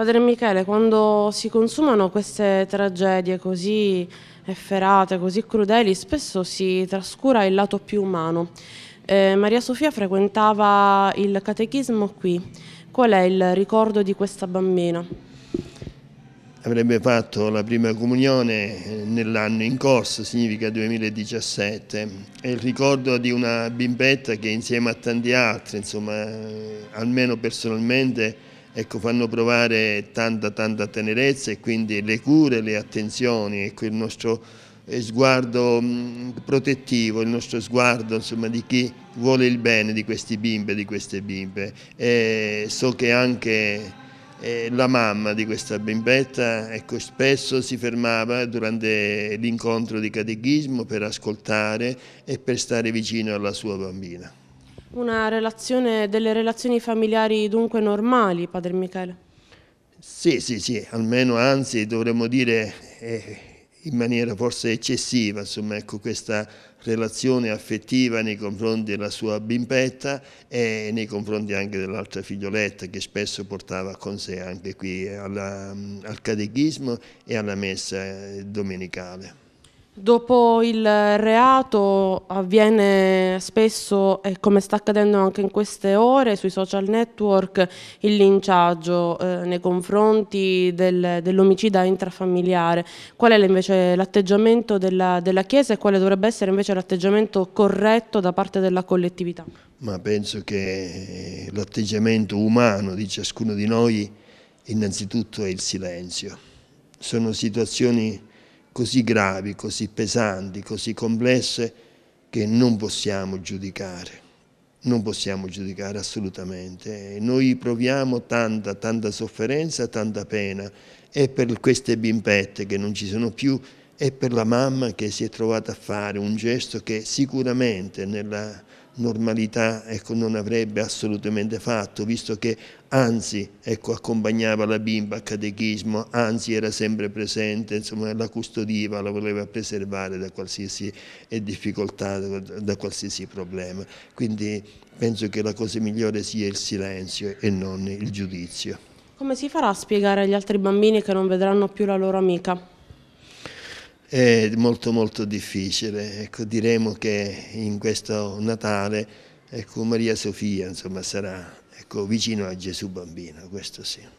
Padre Michele, quando si consumano queste tragedie così efferate, così crudeli, spesso si trascura il lato più umano. Eh, Maria Sofia frequentava il catechismo qui. Qual è il ricordo di questa bambina? Avrebbe fatto la prima comunione eh, nell'anno in corso, significa 2017. È il ricordo di una bimbetta che insieme a tanti altri, insomma, eh, almeno personalmente, ecco, fanno provare tanta tanta tenerezza e quindi le cure, le attenzioni, ecco, il nostro eh, sguardo mm, protettivo, il nostro sguardo insomma, di chi vuole il bene di questi bimbi e di queste bimbe. E so che anche eh, la mamma di questa bimbetta ecco, spesso si fermava durante l'incontro di catechismo per ascoltare e per stare vicino alla sua bambina. Una relazione, delle relazioni familiari dunque normali, padre Michele? Sì, sì, sì, almeno anzi dovremmo dire eh, in maniera forse eccessiva, insomma, ecco questa relazione affettiva nei confronti della sua bimpetta e nei confronti anche dell'altra figlioletta che spesso portava con sé anche qui alla, al catechismo e alla messa domenicale. Dopo il reato avviene spesso, e come sta accadendo anche in queste ore, sui social network il linciaggio eh, nei confronti del, dell'omicida intrafamiliare. Qual è invece l'atteggiamento della, della Chiesa e quale dovrebbe essere invece l'atteggiamento corretto da parte della collettività? Ma penso che l'atteggiamento umano di ciascuno di noi innanzitutto è il silenzio. Sono situazioni così gravi, così pesanti, così complesse che non possiamo giudicare. Non possiamo giudicare assolutamente. Noi proviamo tanta, tanta sofferenza, tanta pena e per queste bimpette che non ci sono più e per la mamma che si è trovata a fare un gesto che sicuramente nella normalità ecco, non avrebbe assolutamente fatto, visto che anzi ecco, accompagnava la bimba a catechismo, anzi era sempre presente, insomma, la custodiva, la voleva preservare da qualsiasi eh, difficoltà, da qualsiasi problema. Quindi penso che la cosa migliore sia il silenzio e non il giudizio. Come si farà a spiegare agli altri bambini che non vedranno più la loro amica? è molto molto difficile. Ecco, diremo che in questo Natale ecco, Maria Sofia insomma, sarà ecco, vicino a Gesù bambino, questo sì.